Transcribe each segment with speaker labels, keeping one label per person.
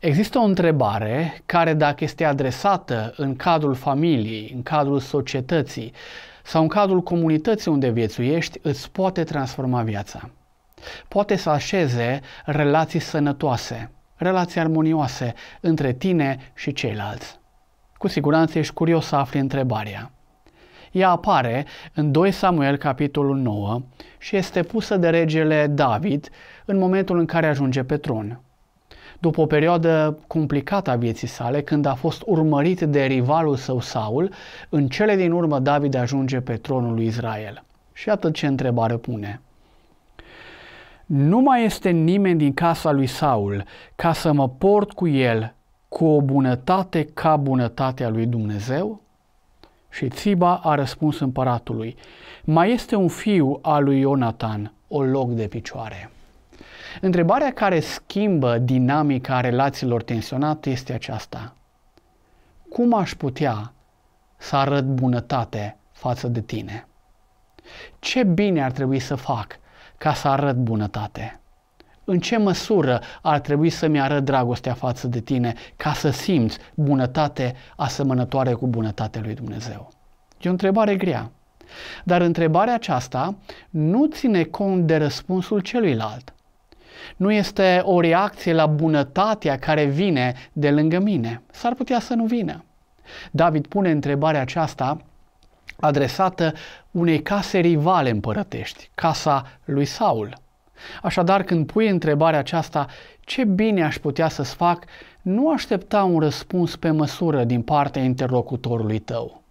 Speaker 1: Există o întrebare care, dacă este adresată în cadrul familiei, în cadrul societății sau în cadrul comunității unde viețuiești, îți poate transforma viața. Poate să așeze relații sănătoase, relații armonioase între tine și ceilalți. Cu siguranță ești curios să afli întrebarea. Ea apare în 2 Samuel capitolul 9 și este pusă de regele David în momentul în care ajunge pe tron după o perioadă complicată a vieții sale, când a fost urmărit de rivalul său Saul, în cele din urmă David ajunge pe tronul lui Israel. Și atât ce întrebare pune. Nu mai este nimeni din casa lui Saul ca să mă port cu el cu o bunătate ca bunătatea lui Dumnezeu? Și Țiba a răspuns împăratului, mai este un fiu al lui Ionatan, o loc de picioare. Întrebarea care schimbă dinamica relațiilor tensionate este aceasta. Cum aș putea să arăt bunătate față de tine? Ce bine ar trebui să fac ca să arăt bunătate? În ce măsură ar trebui să-mi arăt dragostea față de tine ca să simți bunătate asemănătoare cu bunătatea lui Dumnezeu? E o întrebare grea. Dar întrebarea aceasta nu ține cont de răspunsul celuilalt nu este o reacție la bunătatea care vine de lângă mine. S-ar putea să nu vină. David pune întrebarea aceasta adresată unei case rivale împărătești, casa lui Saul. Așadar, când pui întrebarea aceasta, ce bine aș putea să-ți fac, nu aștepta un răspuns pe măsură din partea interlocutorului tău.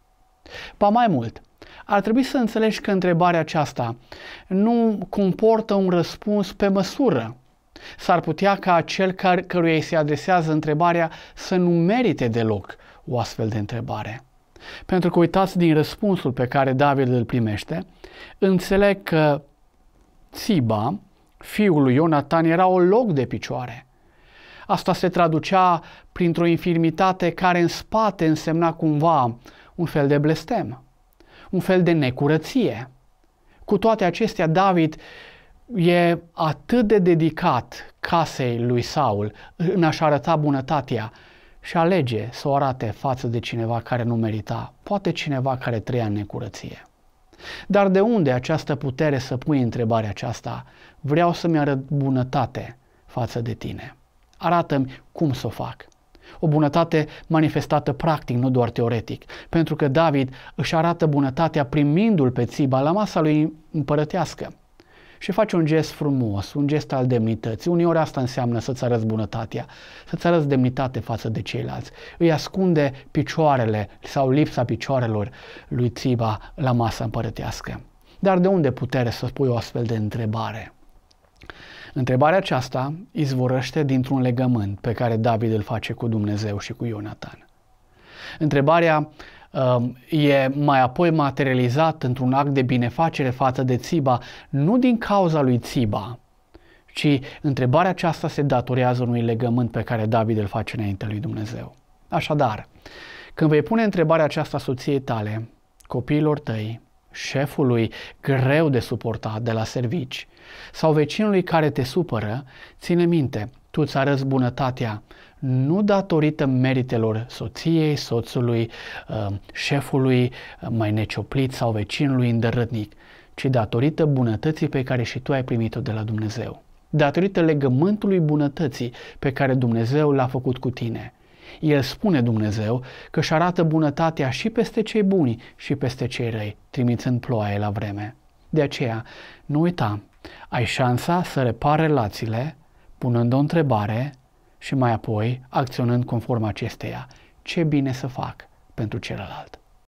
Speaker 1: Pa mai mult, ar trebui să înțelegi că întrebarea aceasta nu comportă un răspuns pe măsură. S-ar putea ca acel care, căruia îi se adresează întrebarea să nu merite deloc o astfel de întrebare. Pentru că uitați din răspunsul pe care David îl primește, înțeleg că Țiba, fiul lui Ionatan, era o loc de picioare. Asta se traducea printr-o infirmitate care în spate însemna cumva un fel de blestem un fel de necurăție. Cu toate acestea, David e atât de dedicat casei lui Saul în a-și arăta bunătatea și alege să o arate față de cineva care nu merita, poate cineva care trăia în necurăție. Dar de unde această putere să pui întrebarea aceasta? Vreau să-mi arăt bunătate față de tine. Arată-mi cum să o fac. O bunătate manifestată practic, nu doar teoretic. Pentru că David își arată bunătatea primindu-l pe Țiba la masa lui împărătească. Și face un gest frumos, un gest al demnității. Uneori asta înseamnă să-ți arăți bunătatea, să-ți arăți demnitate față de ceilalți. Îi ascunde picioarele sau lipsa picioarelor lui Țiba la masa împărătească. Dar de unde putere să spui o astfel de întrebare? Întrebarea aceasta izvorăște dintr-un legământ pe care David îl face cu Dumnezeu și cu Ionatan. Întrebarea uh, e mai apoi materializat într-un act de binefacere față de Țiba, nu din cauza lui Țiba, ci întrebarea aceasta se datorează unui legământ pe care David îl face înainte lui Dumnezeu. Așadar, când vei pune întrebarea aceasta soției tale, copiilor tăi, șefului greu de suportat de la servici sau vecinului care te supără, ține minte, tu ți arăți bunătatea nu datorită meritelor soției, soțului, uh, șefului uh, mai necioplit sau vecinului îndărătnic, ci datorită bunătății pe care și tu ai primit-o de la Dumnezeu. Datorită legământului bunătății pe care Dumnezeu l-a făcut cu tine. El spune Dumnezeu că își arată bunătatea și peste cei buni și peste cei răi, trimițând ploaie la vreme. De aceea, nu uita, ai șansa să repari relațiile, punând o întrebare și mai apoi acționând conform acesteia. Ce bine să fac pentru celălalt?